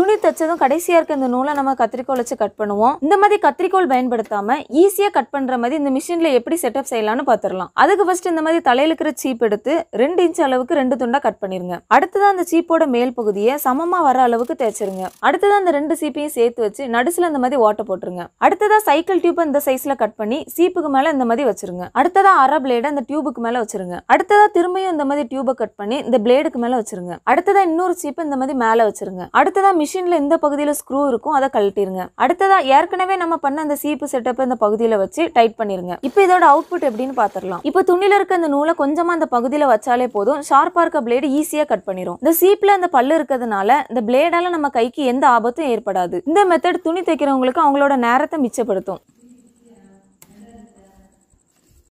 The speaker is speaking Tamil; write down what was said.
துணி தைச்சதும் கடைசியாக இருக்க இந்த நூலை நம்ம கத்திரிக்கோல் வச்சு கட் பண்ணுவோம் இந்த மாதிரி கத்திரிக்கோல் பயன்படுத்தாம ஈஸியாக கட் பண்ணுற மாதிரி இந்த மிஷினில் எப்படி செட்டப் செய்யலாம்னு பார்த்துடலாம் அதுக்கு ஃபர்ஸ்ட் இந்த மாதிரி தலையில் இருக்கிற சீப் எடுத்து ரெண்டு இன்ச் அளவுக்கு ரெண்டு துண்டாக கட் பண்ணிருங்க அடுத்ததான் அந்த சீப்போட மேல் பகுதியை சமமாக வர அளவுக்கு தேய்ச்சிருங்க அடுத்ததான் அந்த ரெண்டு சீப்பையும் சேர்த்து வச்சு நடுசில் இந்த மாதிரி ஓட்ட போட்டுருங்க அடுத்ததான் சைக்கிள் டியூப் இந்த சைஸில் கட் பண்ணி சீப்புக்கு மேலே இந்த மாதிரி வச்சிருங்க அடுத்ததான் அரை பிளேட அந்த டியூபுக்கு மேலே வச்சிருங்க அடுத்ததான் திரும்பியும் இந்த மாதிரி டியூபை கட் பண்ணி இந்த பிளேடுக்கு மேலே வச்சிருங்க அடுத்ததான் இன்னொரு சீப்பு இந்த மாதிரி மேலே வச்சிருங்க அடுத்ததான் மிஷின் மிஷினில் இந்த பகுதியில் ஸ்க்ரூ இருக்கும் அதை கழட்டிருங்க அடுத்ததாக ஏற்கனவே நம்ம பண்ண அந்த சீப்பு செட்டப்பை இந்த பகுதியில் வச்சு டைட் பண்ணிருங்க இப்போ இதோட அவுட்புட் எப்படின்னு பார்த்துடலாம் இப்போ துணியில் இருக்க அந்த நூலை கொஞ்சமாக அந்த பகுதியில் வச்சாலே போதும் ஷார்ப்பாக இருக்க பிளேடு ஈஸியாக கட் பண்ணிடும் இந்த சீப்பில் அந்த பல்லு இருக்கிறதுனால இந்த பிளேடால நம்ம கைக்கு எந்த ஆபத்தும் ஏற்படாது இந்த மெத்தட் துணி தைக்கிறவங்களுக்கு அவங்களோட நேரத்தை மிச்சப்படுத்தும்